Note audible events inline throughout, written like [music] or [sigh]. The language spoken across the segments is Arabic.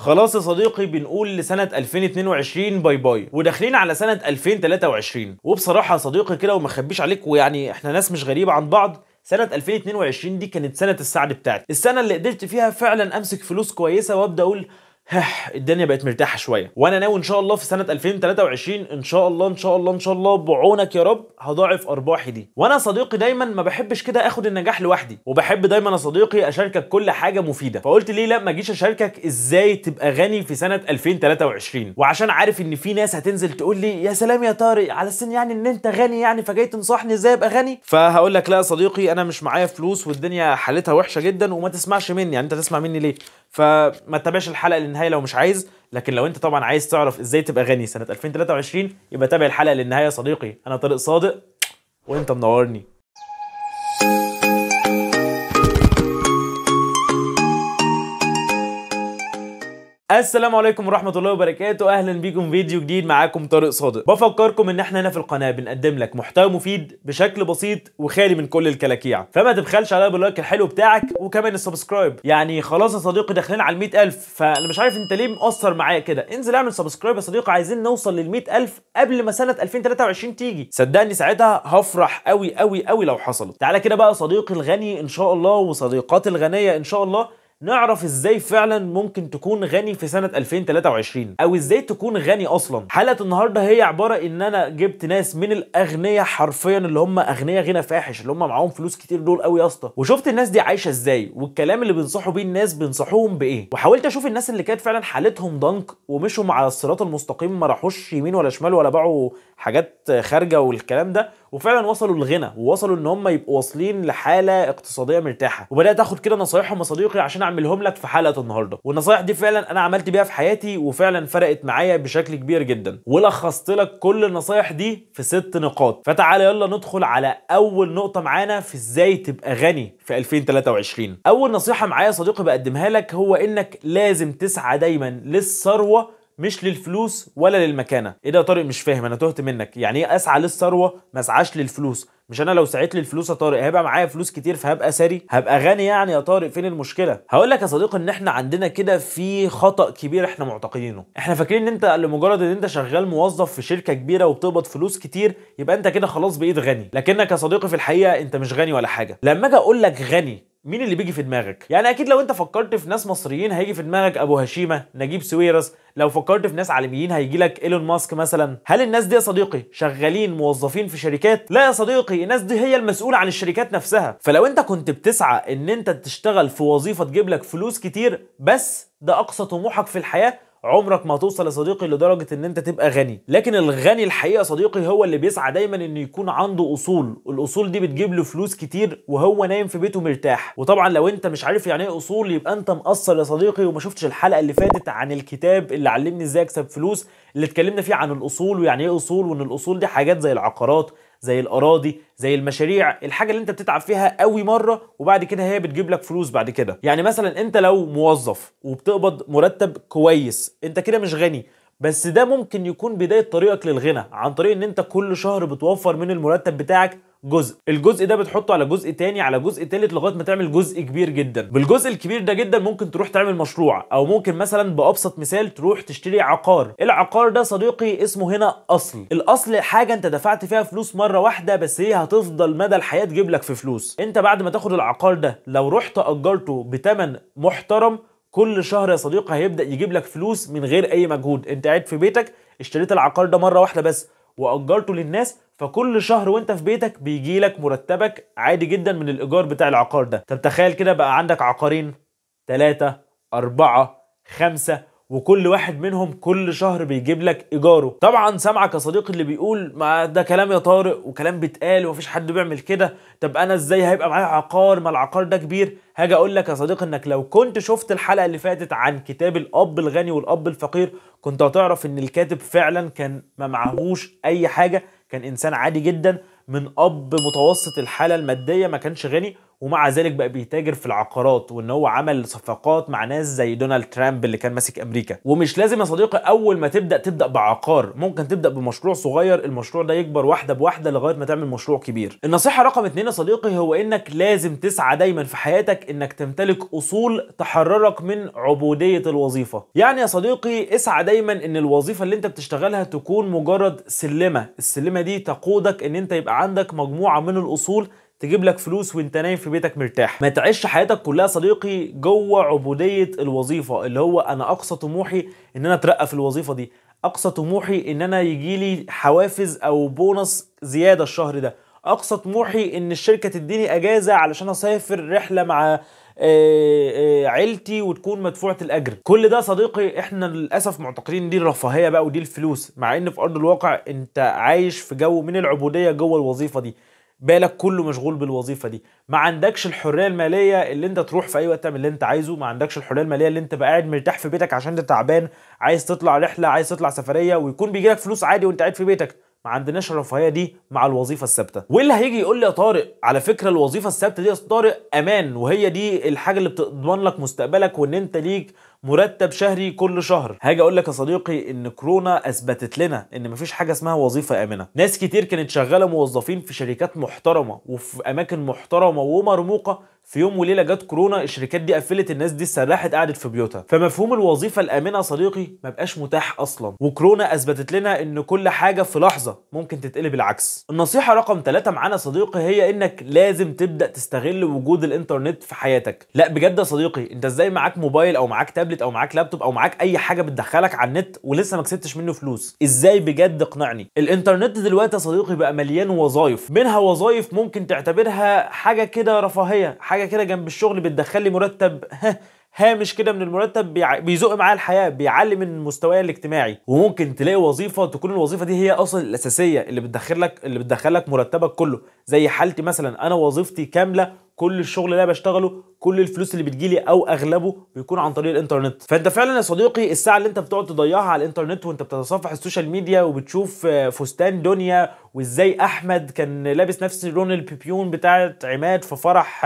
خلاص يا صديقي بنقول لسنة 2022 باي باي وداخلين على سنة 2023 وبصراحة يا صديقي كده وما اخبيش عليك ويعني احنا ناس مش غريبة عن بعض سنة 2022 دي كانت سنة السعد بتاعتي السنة اللي قدرت فيها فعلا امسك فلوس كويسة وابدا اقول الدنيا بقت مرتاحه شويه وانا ناوي ان شاء الله في سنه 2023 ان شاء الله ان شاء الله ان شاء الله بعونك يا رب هضاعف ارباحي دي وانا صديقي دايما ما بحبش كده اخد النجاح لوحدي وبحب دايما يا صديقي اشاركك كل حاجه مفيده فقلت ليه لا ما اجيش اشاركك ازاي تبقى غني في سنه 2023 وعشان عارف ان في ناس هتنزل تقول لي يا سلام يا طارق على السن يعني ان انت غني يعني فجاي تنصحني ازاي ابقى غني فهقول لك لا يا صديقي انا مش معايا فلوس والدنيا حالتها وحشه جدا وما تسمعش مني يعني انت تسمع مني ليه فما تتابعش الحلقه للنهايه لو مش عايز لكن لو انت طبعا عايز تعرف ازاي تبقى غني سنه 2023 يبقى تابع الحلقه للنهايه يا صديقي انا طارق صادق وانت منورني السلام عليكم ورحمه الله وبركاته اهلا بيكم فيديو جديد معاكم طارق صادق بفكركم ان احنا هنا في القناه بنقدم لك محتوى مفيد بشكل بسيط وخالي من كل الكلاكيع فما تبخلش عليا باللايك الحلو بتاعك وكمان السبسكرايب يعني خلاص يا صديقي داخلين على ال ألف فانا مش عارف انت ليه مقصر معايا كده انزل اعمل سبسكرايب يا صديقي عايزين نوصل لل ألف قبل ما سنه 2023 تيجي صدقني ساعتها هفرح قوي قوي قوي لو حصلت تعالى كده بقى صديقي الغني ان شاء الله وصديقاتي الغنيه ان شاء الله نعرف ازاي فعلا ممكن تكون غني في سنه 2023 او ازاي تكون غني اصلا حلقه النهارده هي عباره ان انا جبت ناس من الاغنياء حرفيا اللي هم اغنياء غنى فاحش اللي هم معاهم فلوس كتير دول قوي يا اسطى وشفت الناس دي عايشه ازاي والكلام اللي بينصحوا بيه الناس بينصحوهم بايه وحاولت اشوف الناس اللي كانت فعلا حالتهم ضنك ومشوا على الصراط المستقيم ما راحوش يمين ولا شمال ولا باعوا حاجات خارجه والكلام ده وفعلا وصلوا للغنى ووصلوا ان هم يبقوا واصلين لحاله اقتصاديه مرتاحه وبدات اخد كده نصايحهم يا صديقي عشان اعملهم لك في حلقه النهارده والنصايح دي فعلا انا عملت بيها في حياتي وفعلا فرقت معايا بشكل كبير جدا ولخصت لك كل النصايح دي في ست نقاط فتعالى يلا ندخل على اول نقطه معانا في ازاي تبقى غني في 2023 اول نصيحه معايا يا صديقي بقدمها لك هو انك لازم تسعى دايما للثروه مش للفلوس ولا للمكانه ايه ده يا طارق مش فاهم انا تهت منك يعني ايه اسعى للثروه ما اسعاش للفلوس مش انا لو سعيت للفلوس يا طارق هيبقى معايا فلوس كتير فهبقى ثري هبقى غني يعني يا طارق فين المشكله هقول لك يا صديقي ان احنا عندنا كده في خطا كبير احنا معتقدينه احنا فاكرين ان انت لمجرد ان انت شغال موظف في شركه كبيره وبتقبض فلوس كتير يبقى انت كده خلاص بقيت غني لكنك يا صديقي في الحقيقه انت مش غني ولا حاجه لما اجي اقول لك غني مين اللي بيجي في دماغك يعني اكيد لو انت فكرت في ناس مصريين هيجي في دماغك ابو هشيمه نجيب سويرس لو فكرت في ناس عالميين هيجي لك ايلون ماسك مثلا هل الناس دي يا صديقي شغالين موظفين في شركات لا يا صديقي الناس دي هي المسؤوله عن الشركات نفسها فلو انت كنت بتسعى ان انت تشتغل في وظيفه تجيب لك فلوس كتير بس ده اقصى طموحك في الحياه عمرك ما هتوصل يا صديقي لدرجه ان انت تبقى غني لكن الغني الحقيقه صديقي هو اللي بيسعى دايما انه يكون عنده اصول الاصول دي بتجيب له فلوس كتير وهو نايم في بيته مرتاح وطبعا لو انت مش عارف يعني ايه اصول يبقى انت مقصر يا صديقي وما شفتش الحلقه اللي فاتت عن الكتاب اللي علمني ازاي اكسب فلوس اللي اتكلمنا فيه عن الاصول ويعني ايه اصول وان الاصول دي حاجات زي العقارات زي الاراضي زي المشاريع الحاجه اللي انت بتتعب فيها قوي مره وبعد كده هي بتجيب لك فلوس بعد كده يعني مثلا انت لو موظف وبتقبض مرتب كويس انت كده مش غني بس ده ممكن يكون بدايه طريقك للغنى عن طريق ان انت كل شهر بتوفر من المرتب بتاعك جزء الجزء ده بتحطه على جزء تاني على جزء تالت لغايه ما تعمل جزء كبير جدا بالجزء الكبير ده جدا ممكن تروح تعمل مشروع او ممكن مثلا بابسط مثال تروح تشتري عقار العقار ده صديقي اسمه هنا اصل الاصل حاجه انت دفعت فيها فلوس مره واحده بس هي هتفضل مدى الحياه تجيب لك في فلوس انت بعد ما تاخد العقار ده لو رحت اجرته بتمن محترم كل شهر يا صديقي هيبدا يجيب لك فلوس من غير اي مجهود انت قاعد في بيتك اشتريت العقار ده مره واحده بس واجرته للناس فكل شهر وانت في بيتك بيجي لك مرتبك عادي جدا من الايجار بتاع العقار ده طب تخيل كده بقى عندك عقارين ثلاثة أربعة خمسة وكل واحد منهم كل شهر بيجيب لك ايجاره طبعا سامعك يا صديقي اللي بيقول ما ده كلام يا طارق وكلام بيتقال ومفيش حد بيعمل كده طب انا ازاي هيبقى معايا عقار ما العقار ده كبير هاجي اقول لك يا صديقي انك لو كنت شفت الحلقه اللي فاتت عن كتاب الاب الغني والاب الفقير كنت هتعرف ان الكاتب فعلا كان ما معهوش اي حاجه كان انسان عادي جدا من اب متوسط الحاله الماديه ما كانش غني ومع ذلك بقى بيتاجر في العقارات وان هو عمل صفقات مع ناس زي دونالد ترامب اللي كان ماسك امريكا ومش لازم يا صديقي اول ما تبدا تبدا بعقار ممكن تبدا بمشروع صغير المشروع ده يكبر واحده بواحده لغايه ما تعمل مشروع كبير النصيحه رقم اتنين يا صديقي هو انك لازم تسعى دايما في حياتك انك تمتلك اصول تحررك من عبوديه الوظيفه يعني يا صديقي اسعى دايما ان الوظيفه اللي انت بتشتغلها تكون مجرد سلمه السلمه دي تقودك ان انت يبقى عندك مجموعه من الاصول تجيب لك فلوس وانت نايم في بيتك مرتاح ما تعيش حياتك كلها صديقي جوه عبوديه الوظيفه اللي هو انا اقصى طموحي ان انا اترقى في الوظيفه دي اقصى طموحي ان انا يجي لي حوافز او بونص زياده الشهر ده اقصى طموحي ان الشركه تديني اجازه علشان اسافر رحله مع آه، آه، عيلتي وتكون مدفوعه الاجر كل ده صديقي احنا للاسف معتقدين دي الرفاهيه بقى ودي الفلوس مع ان في ارض الواقع انت عايش في جو من العبوديه جوه الوظيفه دي بالك كله مشغول بالوظيفه دي ما عندكش الحريه الماليه اللي انت تروح في اي وقت تعمل اللي انت عايزه ما عندكش الحريه الماليه اللي انت بقى قاعد مرتاح في بيتك عشان انت تعبان عايز تطلع رحله عايز تطلع سفريه ويكون بيجيلك فلوس عادي وانت قاعد في بيتك ما عندناش الرفاهيه دي مع الوظيفه الثابته واللي هيجي يقول لي يا طارق على فكره الوظيفه الثابته دي يا طارق امان وهي دي الحاجه اللي بتضمن لك مستقبلك وان انت ليك مرتب شهري كل شهر هاجي اقول لك يا صديقي ان كورونا اثبتت لنا ان مفيش حاجه اسمها وظيفه امنه ناس كتير كانت شغاله موظفين في شركات محترمه وفي اماكن محترمه ومرموقه في يوم وليله جت كورونا الشركات دي قفلت الناس دي سرحت قعدت في بيوتها فمفهوم الوظيفه الامنه يا صديقي ما بقاش متاح اصلا وكورونا اثبتت لنا ان كل حاجه في لحظه ممكن تتقلب العكس النصيحه رقم 3 معانا صديقي هي انك لازم تبدا تستغل وجود الانترنت في حياتك لا بجد يا صديقي انت ازاي معاك موبايل او معاك تابلت او معاك لابتوب او معاك اي حاجه بتدخلك على النت ولسه ما كسبتش منه فلوس ازاي بجد اقنعني الانترنت دلوقتي يا صديقي بقى مليان وظايف منها وظايف ممكن تعتبرها حاجه كده رفاهيه حاجه كده جنب الشغل بتدخل لي مرتب هامش كده من المرتب بيع... بيزق معاه الحياه بيعلي من مستواه الاجتماعي وممكن تلاقي وظيفه تكون الوظيفه دي هي اصلا الاساسيه اللي بتدخل لك اللي بتدخل لك مرتبك كله زي حالتي مثلا انا وظيفتي كامله كل الشغل اللي انا بشتغله كل الفلوس اللي بتجيلي او اغلبه بيكون عن طريق الانترنت فانت فعلا يا صديقي الساعه اللي انت بتقعد تضيعها على الانترنت وانت بتتصفح السوشيال ميديا وبتشوف فستان دنيا وازاي احمد كان لابس نفس لون البيبيون بتاعت عماد في فرح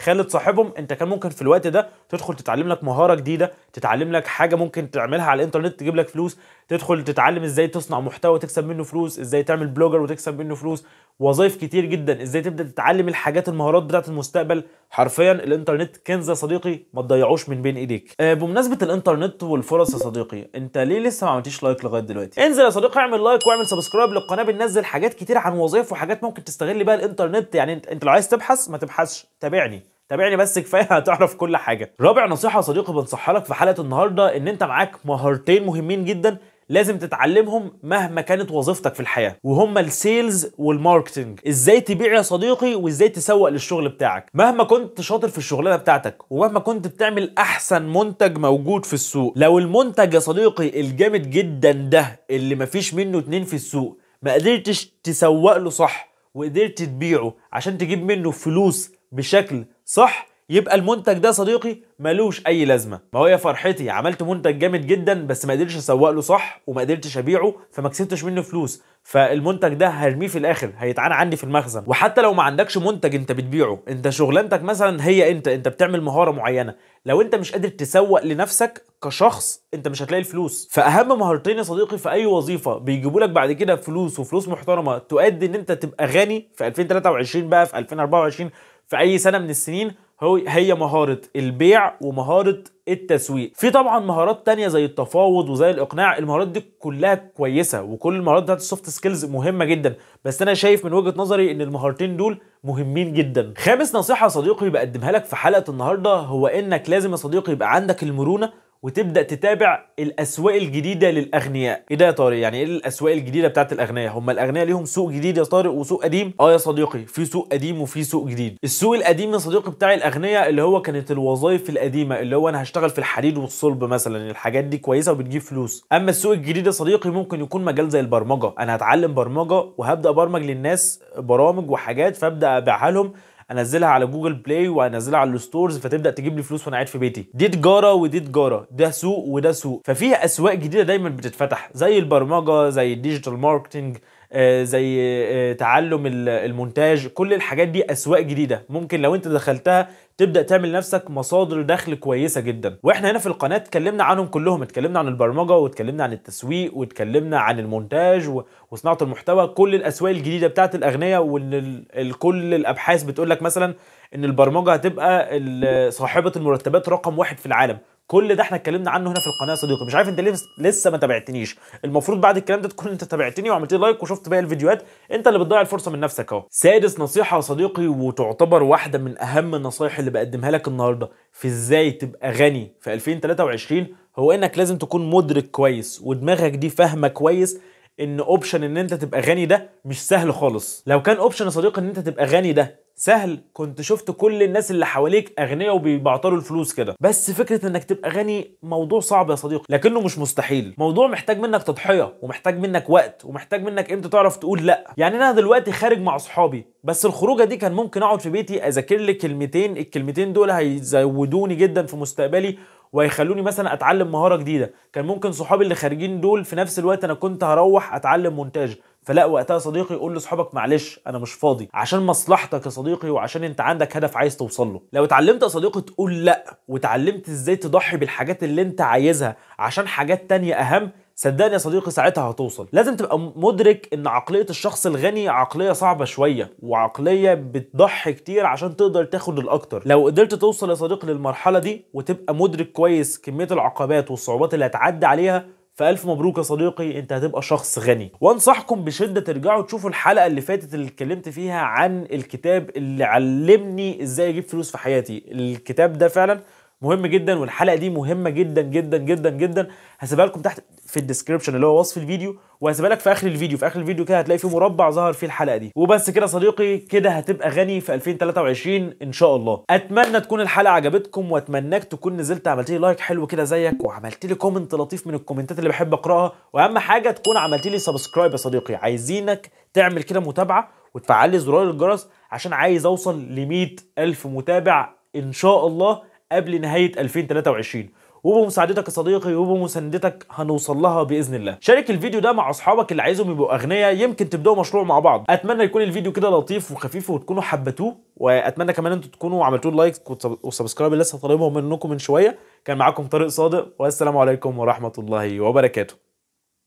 خالد صاحبهم انت كان ممكن في الوقت ده تدخل تتعلم لك مهاره جديده تتعلم لك حاجه ممكن تعملها على الانترنت تجيب لك فلوس تدخل تتعلم ازاي تصنع محتوى وتكسب منه فلوس ازاي تعمل بلوجر وتكسب منه فلوس وظائف كتير جدا ازاي تبدا تتعلم الحاجات المهارات بتاعه المستقبل حرفيا الانترنت كنز يا صديقي ما تضيعوش من بين ايديك آه، بمناسبه الانترنت والفرص يا صديقي انت ليه لسه ما عملتيش لايك لغايه دلوقتي انزل يا صديقي اعمل لايك واعمل سبسكرايب للقناه بننزل حاجات كتير عن وظائف وحاجات ممكن تستغل بيها الانترنت يعني انت لو عايز تبحث ما تبحثش تابعني تابعني بس كفايه [laughs] هتعرف كل حاجه رابع نصيحه يا صديقي بنصحها لك في حلقه النهارده ان انت معاك مهارتين مهمين جدا لازم تتعلمهم مهما كانت وظيفتك في الحياه وهم السيلز والماركتنج ازاي تبيع يا صديقي وازاي تسوق للشغل بتاعك مهما كنت شاطر في الشغلانه بتاعتك ومهما كنت بتعمل احسن منتج موجود في السوق لو المنتج يا صديقي الجامد جدا ده اللي مفيش منه اتنين في السوق ما قدرتش تسوق له صح وقدرت تبيعه عشان تجيب منه فلوس بشكل صح يبقى المنتج ده صديقي ملوش اي لازمه ما هو يا فرحتي عملت منتج جامد جدا بس ما قدرتش اسوق له صح وما قدرتش ابيعه فما كسبتش منه فلوس فالمنتج ده هرميه في الاخر هيتعان عندي في المخزن وحتى لو ما عندكش منتج انت بتبيعه انت شغلانتك مثلا هي انت انت بتعمل مهاره معينه لو انت مش قادر تسوق لنفسك كشخص انت مش هتلاقي الفلوس فاهم مهارتين يا صديقي في اي وظيفه بيجيبوا لك بعد كده فلوس وفلوس محترمه تؤدي ان انت تبقى غني في 2023 بقى في 2024 في اي سنه من السنين هو هي مهارة البيع ومهارة التسويق في طبعا مهارات تانية زي التفاوض وزي الاقناع المهارات دي كلها كويسة وكل المهارات بتاعت السوفت سكيلز مهمة جدا بس انا شايف من وجهة نظري ان المهارتين دول مهمين جدا خامس نصيحة يا صديقي بقدمها لك في حلقة النهاردة هو انك لازم يا صديقي يبقى عندك المرونة وتبدا تتابع الاسواق الجديده للاغنياء ايه ده يا طارق يعني ايه الاسواق الجديده بتاعت الاغنياء هم الاغنياء ليهم سوق جديد يا طارق وسوق قديم اه يا صديقي في سوق قديم وفي سوق جديد السوق القديم يا صديقي بتاع الاغنياء اللي هو كانت الوظائف القديمه اللي هو انا هشتغل في الحديد والصلب مثلا الحاجات دي كويسه وبتجيب فلوس اما السوق الجديد يا صديقي ممكن يكون مجال زي البرمجه انا هتعلم برمجه وهبدا ابرمج للناس برامج وحاجات فابدا ابيعها لهم انزلها على جوجل بلاي وانزلها على الستورز فتبدا تجيب لي فلوس وانا قاعد في بيتي دي تجاره ودي تجاره ده سوق وده سوق ففيها اسواق جديده دايما بتتفتح زي البرمجه زي الديجيتال ماركتنج آه، زي آه، تعلم المونتاج كل الحاجات دي اسواق جديده ممكن لو انت دخلتها تبدا تعمل نفسك مصادر دخل كويسه جدا واحنا هنا في القناه اتكلمنا عنهم كلهم اتكلمنا عن البرمجه واتكلمنا عن التسويق واتكلمنا عن المونتاج وصناعه المحتوى كل الاسواق الجديده بتاعه الاغنياء وان كل الابحاث بتقول لك مثلا ان البرمجه هتبقى صاحبه المرتبات رقم واحد في العالم كل ده احنا اتكلمنا عنه هنا في القناه يا صديقي مش عارف انت ليه لسه ما تابعتنيش المفروض بعد الكلام ده تكون انت تابعتني وعملت لي لايك وشفت باقي الفيديوهات انت اللي بتضيع الفرصه من نفسك اهو سادس نصيحه يا صديقي وتعتبر واحده من اهم النصايح اللي بقدمها لك النهارده في ازاي تبقى غني في 2023 هو انك لازم تكون مدرك كويس ودماغك دي فاهمه كويس ان اوبشن ان انت تبقى غني ده مش سهل خالص لو كان اوبشن يا صديقي ان انت تبقى غني ده سهل كنت شفت كل الناس اللي حواليك اغنياء وبيبعتروا الفلوس كده بس فكره انك تبقى غني موضوع صعب يا صديقي لكنه مش مستحيل موضوع محتاج منك تضحيه ومحتاج منك وقت ومحتاج منك امتى تعرف تقول لا يعني انا دلوقتي خارج مع اصحابي بس الخروجه دي كان ممكن اقعد في بيتي اذاكر لي كلمتين الكلمتين دول هيزودوني جدا في مستقبلي وهيخلوني مثلا اتعلم مهاره جديده كان ممكن صحابي اللي خارجين دول في نفس الوقت انا كنت هروح اتعلم مونتاج فلا وقتها صديقي يقول لاصحابك معلش انا مش فاضي عشان مصلحتك يا صديقي وعشان انت عندك هدف عايز توصل له لو اتعلمت يا صديقي تقول لا وتعلمت ازاي تضحي بالحاجات اللي انت عايزها عشان حاجات تانية اهم صدقني يا صديقي ساعتها هتوصل لازم تبقى مدرك ان عقليه الشخص الغني عقليه صعبه شويه وعقليه بتضحي كتير عشان تقدر تاخد الاكتر لو قدرت توصل يا صديقي للمرحله دي وتبقى مدرك كويس كميه العقبات والصعوبات اللي هتعدي عليها فالف مبروك يا صديقي انت هتبقى شخص غني وانصحكم بشده ترجعوا تشوفوا الحلقه اللي فاتت اللي اتكلمت فيها عن الكتاب اللي علمني ازاي اجيب فلوس في حياتي الكتاب ده فعلا مهم جدا والحلقه دي مهمه جدا جدا جدا جدا هسيبها لكم تحت في الديسكربشن اللي هو وصف الفيديو وهسيبها لك في اخر الفيديو في اخر الفيديو كده هتلاقي فيه مربع ظهر فيه الحلقه دي وبس كده صديقي كده هتبقى غني في 2023 ان شاء الله اتمنى تكون الحلقه عجبتكم واتمناك تكون نزلت عملت لي لايك حلو كده زيك وعملت لي كومنت لطيف من الكومنتات اللي بحب اقراها واهم حاجه تكون عملت لي سبسكرايب يا صديقي عايزينك تعمل كده متابعه وتفعل لي زرار الجرس عشان عايز اوصل ل 100000 متابع ان شاء الله قبل نهايه 2023 وبمساعدتك يا صديقي وبمساندتك هنوصل لها باذن الله شارك الفيديو ده مع اصحابك اللي عايزهم يبقوا اغنياء يمكن تبداوا مشروع مع بعض اتمنى يكون الفيديو كده لطيف وخفيف وتكونوا حبتوه واتمنى كمان انتوا تكونوا عملتوا لايك وسبسكرايب اللي لسه طالبهم منكم من شويه كان معاكم طارق صادق والسلام عليكم ورحمه الله وبركاته